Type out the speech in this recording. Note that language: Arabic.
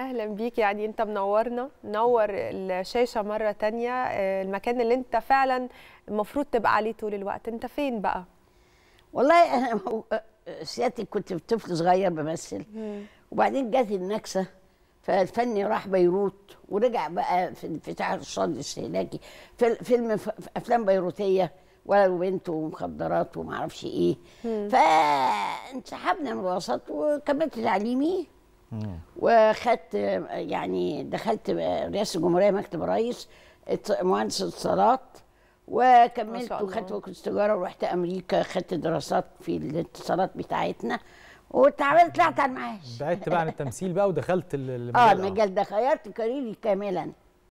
اهلا بيك يعني انت منورنا نور الشاشه مره تانية آه، المكان اللي انت فعلا المفروض تبقى عليه طول الوقت انت فين بقى والله انا أه، أه، سيادتي كنت طفل صغير بمثل وبعدين جت النكسه فالفني راح بيروت ورجع بقى في انفتاح الصد الاستهلاكي في فيلم في افلام بيروتيه ولد وبنت ومخدرات وما اعرفش ايه فانسحبنا من الوسط وكملت تعليمي وخدت يعني دخلت رئاسه الجمهوريه مكتب الرئيس مهندس اتصالات وكملت وخدت وكاله تجاره ورحت امريكا خدت دراسات في الاتصالات بتاعتنا وتعبت طلعت على المعاش بعدت بقى عن التمثيل بقى ودخلت المجال اه المجال ده غيرت كاريري كاملا